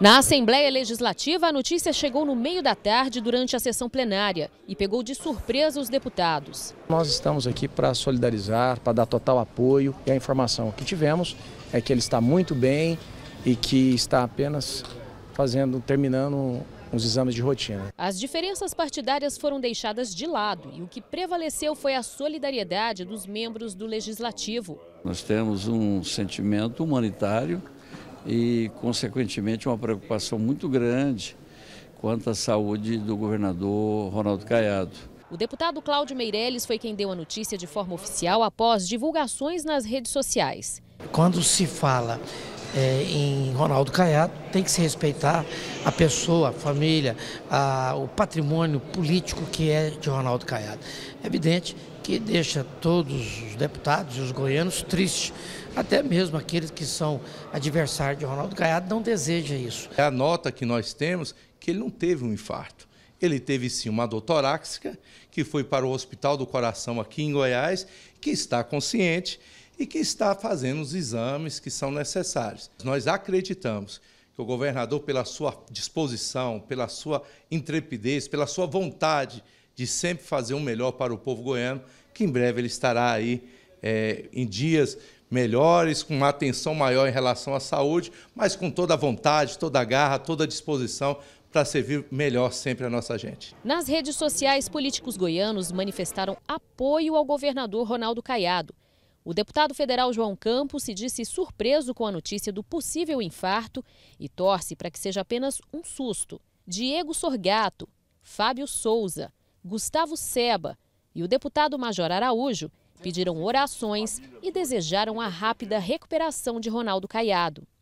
Na Assembleia Legislativa, a notícia chegou no meio da tarde durante a sessão plenária e pegou de surpresa os deputados. Nós estamos aqui para solidarizar, para dar total apoio e a informação que tivemos é que ele está muito bem e que está apenas fazendo, terminando os exames de rotina. As diferenças partidárias foram deixadas de lado e o que prevaleceu foi a solidariedade dos membros do Legislativo. Nós temos um sentimento humanitário e, consequentemente, uma preocupação muito grande quanto à saúde do governador Ronaldo Caiado. O deputado Cláudio Meirelles foi quem deu a notícia de forma oficial após divulgações nas redes sociais. Quando se fala é, em Ronaldo Caiado, tem que se respeitar a pessoa, a família, a, o patrimônio político que é de Ronaldo Caiado. É evidente que deixa todos os deputados e os goianos tristes. Até mesmo aqueles que são adversários de Ronaldo Caiado não desejam isso. É a nota que nós temos que ele não teve um infarto. Ele teve sim uma dor torácica, que foi para o Hospital do Coração aqui em Goiás, que está consciente e que está fazendo os exames que são necessários. Nós acreditamos que o governador, pela sua disposição, pela sua intrepidez, pela sua vontade de sempre fazer o um melhor para o povo goiano, que em breve ele estará aí é, em dias melhores, com uma atenção maior em relação à saúde, mas com toda a vontade, toda a garra, toda a disposição para servir melhor sempre a nossa gente. Nas redes sociais, políticos goianos manifestaram apoio ao governador Ronaldo Caiado. O deputado federal João Campos se disse surpreso com a notícia do possível infarto e torce para que seja apenas um susto. Diego Sorgato, Fábio Souza, Gustavo Seba e o deputado Major Araújo pediram orações e desejaram a rápida recuperação de Ronaldo Caiado.